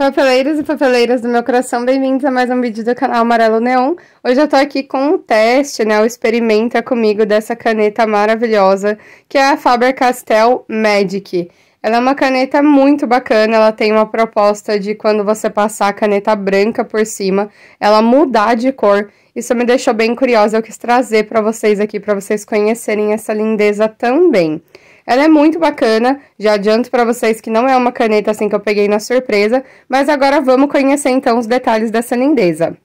Papeleiros e papeleiras do meu coração, bem-vindos a mais um vídeo do canal Amarelo Neon. Hoje eu tô aqui com o teste, né, o experimenta comigo dessa caneta maravilhosa, que é a Faber-Castell Magic. Ela é uma caneta muito bacana, ela tem uma proposta de quando você passar a caneta branca por cima, ela mudar de cor. Isso me deixou bem curiosa, eu quis trazer para vocês aqui, para vocês conhecerem essa lindeza também. Ela é muito bacana, já adianto para vocês que não é uma caneta assim que eu peguei na surpresa, mas agora vamos conhecer então os detalhes dessa lindeza.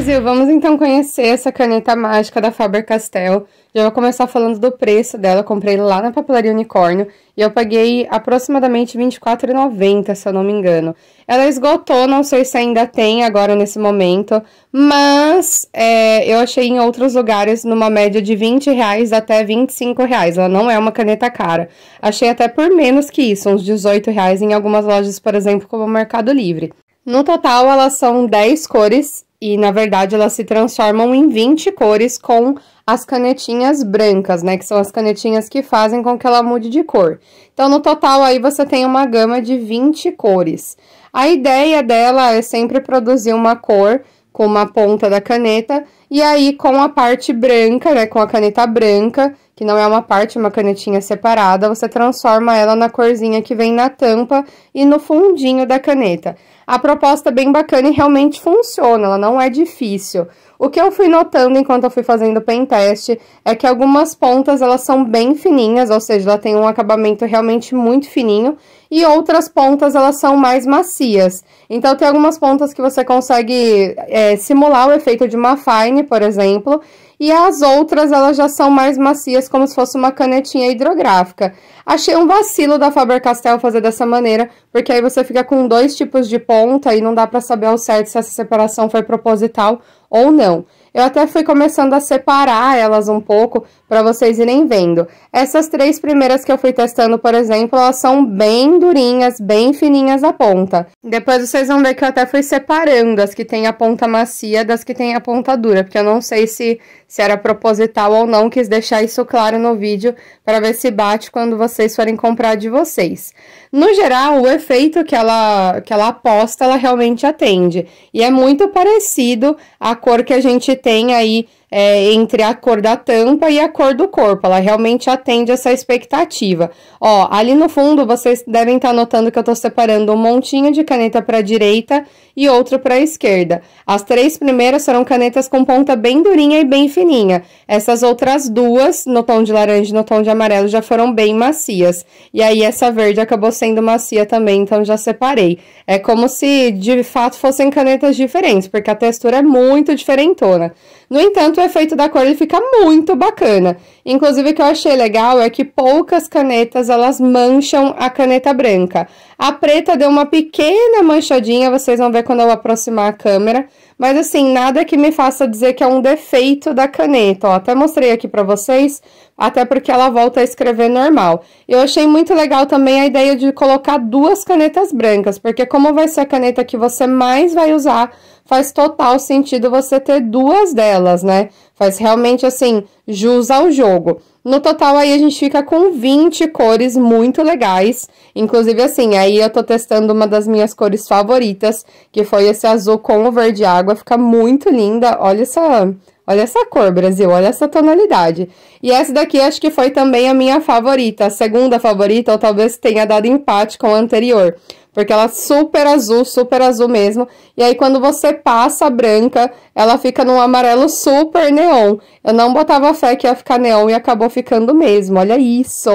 Brasil, vamos então conhecer essa caneta mágica da Faber-Castell. Já vou começar falando do preço dela, eu comprei lá na Papelaria Unicórnio e eu paguei aproximadamente R$24,90, se eu não me engano. Ela esgotou, não sei se ainda tem agora nesse momento, mas é, eu achei em outros lugares numa média de R$20 até R$25, ela não é uma caneta cara. Achei até por menos que isso, uns R$18 em algumas lojas, por exemplo, como o Mercado Livre. No total, elas são 10 cores e na verdade elas se transformam em 20 cores com as canetinhas brancas, né, que são as canetinhas que fazem com que ela mude de cor. Então, no total aí você tem uma gama de 20 cores. A ideia dela é sempre produzir uma cor com uma ponta da caneta e aí com a parte branca, né, com a caneta branca, que não é uma parte, uma canetinha separada, você transforma ela na corzinha que vem na tampa e no fundinho da caneta. A proposta é bem bacana e realmente funciona, ela não é difícil. O que eu fui notando enquanto eu fui fazendo o pen test é que algumas pontas elas são bem fininhas, ou seja, ela tem um acabamento realmente muito fininho, e outras pontas elas são mais macias. Então, tem algumas pontas que você consegue é, simular o efeito de uma fine, por exemplo, e as outras elas já são mais macias, como se fosse uma canetinha hidrográfica. Achei um vacilo da Faber-Castell fazer dessa maneira, porque aí você fica com dois tipos de ponta e não dá para saber ao certo se essa separação foi proposital ou não. Eu até fui começando a separar elas um pouco para vocês irem vendo. Essas três primeiras que eu fui testando, por exemplo, elas são bem durinhas, bem fininhas a ponta. Depois vocês vão ver que eu até fui separando as que tem a ponta macia das que tem a ponta dura, porque eu não sei se, se era proposital ou não, quis deixar isso claro no vídeo para ver se bate quando vocês forem comprar de vocês. No geral, o efeito que ela, que ela aposta, ela realmente atende. E é muito parecido à cor que a gente tem aí é, entre a cor da tampa e a cor do corpo. Ela realmente atende essa expectativa. Ó, ali no fundo vocês devem estar tá notando que eu estou separando um montinho de caneta para a direita e outro para a esquerda. As três primeiras serão canetas com ponta bem durinha e bem fininha. Essas outras duas, no tom de laranja e no tom de amarelo, já foram bem macias. E aí essa verde acabou sendo macia também, então já separei. É como se de fato fossem canetas diferentes, porque a textura é muito diferentona. No entanto, o efeito da cor ele fica muito bacana. Inclusive, o que eu achei legal é que poucas canetas, elas mancham a caneta branca. A preta deu uma pequena manchadinha, vocês vão ver quando eu aproximar a câmera. Mas, assim, nada que me faça dizer que é um defeito da caneta, ó. Até mostrei aqui pra vocês, até porque ela volta a escrever normal. Eu achei muito legal também a ideia de colocar duas canetas brancas, porque como vai ser a caneta que você mais vai usar faz total sentido você ter duas delas, né? Faz realmente assim, jus ao jogo. No total, aí a gente fica com 20 cores muito legais. Inclusive, assim, aí eu tô testando uma das minhas cores favoritas, que foi esse azul com o verde água. Fica muito linda. Olha essa, Olha essa cor, Brasil, olha essa tonalidade. E essa daqui acho que foi também a minha favorita, a segunda favorita, ou talvez tenha dado empate com a anterior. Porque ela é super azul, super azul mesmo. E aí, quando você passa a branca, ela fica num amarelo super neon. Eu não botava fé que ia ficar neon e acabou ficando mesmo. Olha isso!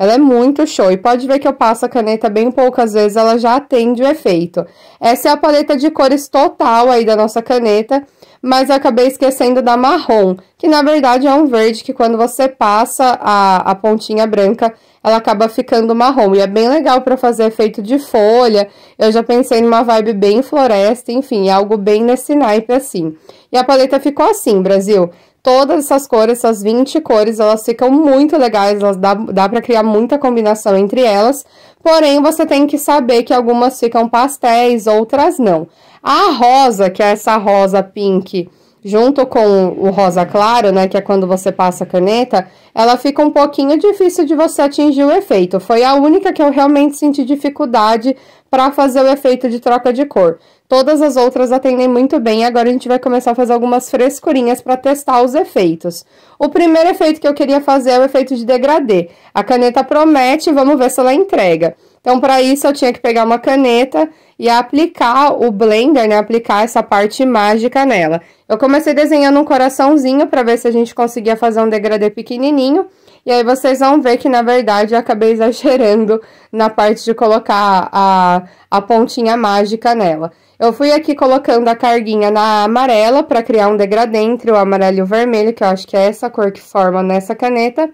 Ela é muito show. E pode ver que eu passo a caneta bem poucas vezes, ela já atende o efeito. Essa é a paleta de cores total aí da nossa caneta. Mas eu acabei esquecendo da marrom, que na verdade é um verde que quando você passa a, a pontinha branca, ela acaba ficando marrom. E é bem legal para fazer efeito de folha. Eu já pensei numa vibe bem floresta, enfim, algo bem nesse naipe assim. E a paleta ficou assim, Brasil. Todas essas cores, essas 20 cores, elas ficam muito legais, elas dá, dá para criar muita combinação entre elas. Porém, você tem que saber que algumas ficam pastéis, outras não. A rosa, que é essa rosa pink junto com o rosa claro, né, que é quando você passa a caneta, ela fica um pouquinho difícil de você atingir o efeito. Foi a única que eu realmente senti dificuldade para fazer o efeito de troca de cor. Todas as outras atendem muito bem, agora a gente vai começar a fazer algumas frescurinhas para testar os efeitos. O primeiro efeito que eu queria fazer é o efeito de degradê. A caneta promete, vamos ver se ela entrega. Então, para isso, eu tinha que pegar uma caneta e aplicar o blender, né? Aplicar essa parte mágica nela. Eu comecei desenhando um coraçãozinho para ver se a gente conseguia fazer um degradê pequenininho. E aí vocês vão ver que, na verdade, eu acabei exagerando na parte de colocar a, a pontinha mágica nela. Eu fui aqui colocando a carguinha na amarela para criar um degradê entre o amarelo e o vermelho, que eu acho que é essa cor que forma nessa caneta.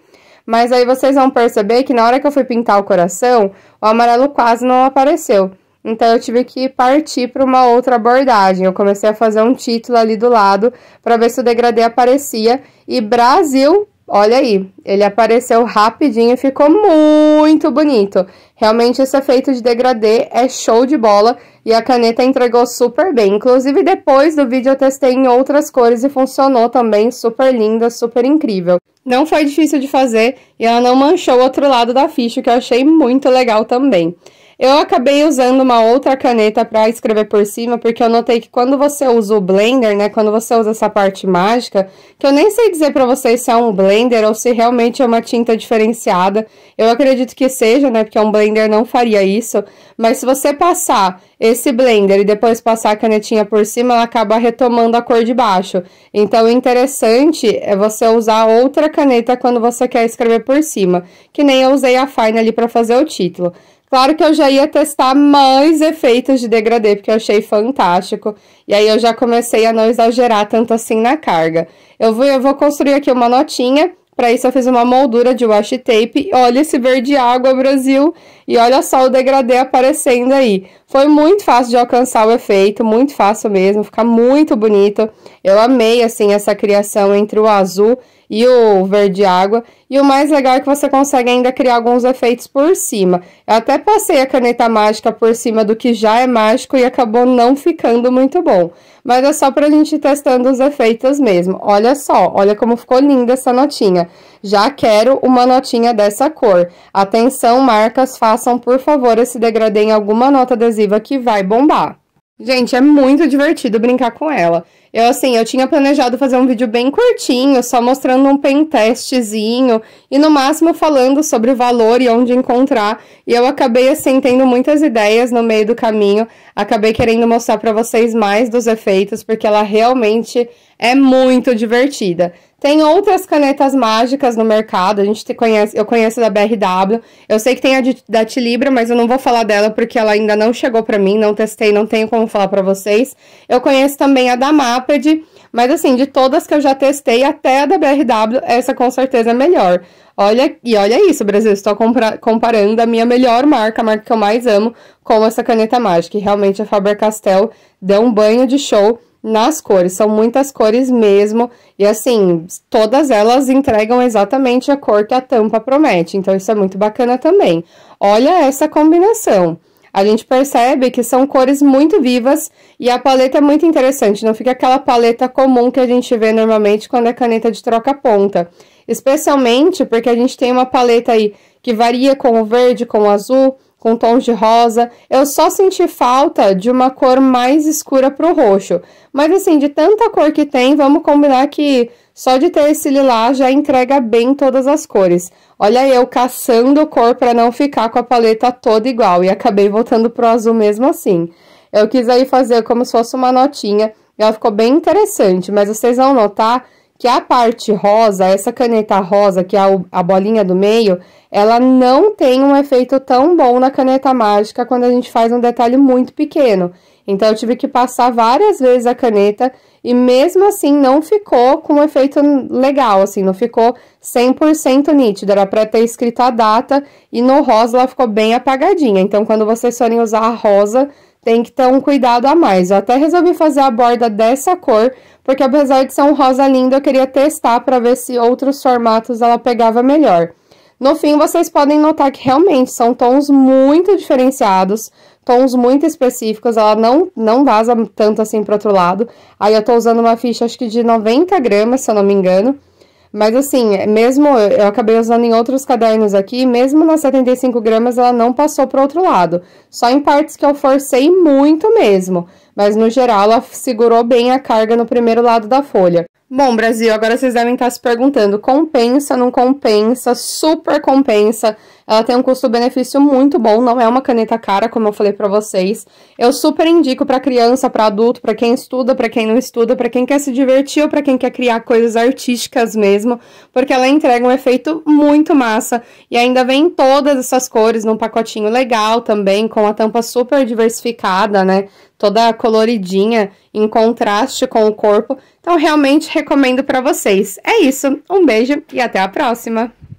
Mas aí vocês vão perceber que na hora que eu fui pintar o coração, o amarelo quase não apareceu. Então, eu tive que partir para uma outra abordagem. Eu comecei a fazer um título ali do lado para ver se o degradê aparecia. E Brasil, olha aí, ele apareceu rapidinho e ficou muito bonito. Realmente, esse efeito de degradê é show de bola e a caneta entregou super bem. Inclusive, depois do vídeo eu testei em outras cores e funcionou também super linda, super incrível. Não foi difícil de fazer e ela não manchou o outro lado da ficha, que eu achei muito legal também. Eu acabei usando uma outra caneta para escrever por cima, porque eu notei que quando você usa o blender, né, quando você usa essa parte mágica, que eu nem sei dizer para vocês se é um blender ou se realmente é uma tinta diferenciada. Eu acredito que seja, né, porque um blender não faria isso, mas se você passar esse blender e depois passar a canetinha por cima, ela acaba retomando a cor de baixo. Então, o interessante é você usar outra caneta quando você quer escrever por cima, que nem eu usei a Fine ali para fazer o título. Claro que eu já ia testar mais efeitos de degradê, porque eu achei fantástico. E aí eu já comecei a não exagerar tanto assim na carga. Eu vou, eu vou construir aqui uma notinha. Para isso eu fiz uma moldura de washi tape. Olha esse verde água, Brasil! E olha só o degradê aparecendo aí. Foi muito fácil de alcançar o efeito, muito fácil mesmo, fica muito bonito. Eu amei, assim, essa criação entre o azul e o verde água. E o mais legal é que você consegue ainda criar alguns efeitos por cima. Eu até passei a caneta mágica por cima do que já é mágico e acabou não ficando muito bom. Mas é só pra gente ir testando os efeitos mesmo. Olha só, olha como ficou linda essa notinha. Já quero uma notinha dessa cor. Atenção, marcas, façam façam, por favor, esse degradê em alguma nota adesiva que vai bombar. Gente, é muito divertido brincar com ela. Eu, assim, eu tinha planejado fazer um vídeo bem curtinho, só mostrando um pentestzinho e, no máximo, falando sobre o valor e onde encontrar. E eu acabei, assim, tendo muitas ideias no meio do caminho. Acabei querendo mostrar para vocês mais dos efeitos, porque ela realmente é muito divertida. Tem outras canetas mágicas no mercado, a gente conhece, eu conheço da BRW, eu sei que tem a de, da Tilibra, mas eu não vou falar dela porque ela ainda não chegou para mim, não testei, não tenho como falar para vocês. Eu conheço também a da Maped, mas assim, de todas que eu já testei, até a da BRW, essa com certeza é melhor. Olha, e olha isso, Brasil, estou comparando a minha melhor marca, a marca que eu mais amo, com essa caneta mágica. E realmente a Faber-Castell deu um banho de show nas cores, são muitas cores mesmo, e assim, todas elas entregam exatamente a cor que a tampa promete, então isso é muito bacana também. Olha essa combinação! A gente percebe que são cores muito vivas e a paleta é muito interessante, não fica aquela paleta comum que a gente vê normalmente quando é caneta de troca-ponta. Especialmente porque a gente tem uma paleta aí que varia com o verde, com o azul, com tons de rosa. Eu só senti falta de uma cor mais escura para o roxo. Mas assim, de tanta cor que tem, vamos combinar que só de ter esse lilás já entrega bem todas as cores. Olha eu caçando cor para não ficar com a paleta toda igual e acabei voltando pro azul mesmo assim. Eu quis aí fazer como se fosse uma notinha. E ela ficou bem interessante, mas vocês vão notar que a parte rosa, essa caneta rosa, que é a bolinha do meio, ela não tem um efeito tão bom na caneta mágica quando a gente faz um detalhe muito pequeno. Então, eu tive que passar várias vezes a caneta e mesmo assim não ficou com um efeito legal, assim, não ficou 100% nítido. Era para ter escrito a data e no rosa ela ficou bem apagadinha. Então, quando vocês forem usar a rosa, tem que ter um cuidado a mais. Eu até resolvi fazer a borda dessa cor, porque apesar de ser um rosa lindo, eu queria testar para ver se outros formatos ela pegava melhor. No fim, vocês podem notar que realmente são tons muito diferenciados, tons muito específicos, ela não, não vaza tanto assim para outro lado. Aí eu estou usando uma ficha, acho que de 90 gramas, se eu não me engano. Mas assim, é mesmo eu acabei usando em outros cadernos aqui, mesmo nas 75 gramas ela não passou para outro lado. Só em partes que eu forcei muito mesmo. Mas no geral ela segurou bem a carga no primeiro lado da folha. Bom, Brasil, agora vocês devem estar se perguntando: compensa, não compensa? Super compensa. Ela tem um custo-benefício muito bom, não é uma caneta cara, como eu falei para vocês. Eu super indico para criança, para adulto, para quem estuda, para quem não estuda, para quem quer se divertir ou para quem quer criar coisas artísticas mesmo, porque ela entrega um efeito muito massa e ainda vem todas essas cores num pacotinho legal também, com a tampa super diversificada, né? toda coloridinha, em contraste com o corpo. Então, realmente recomendo para vocês. É isso, um beijo e até a próxima!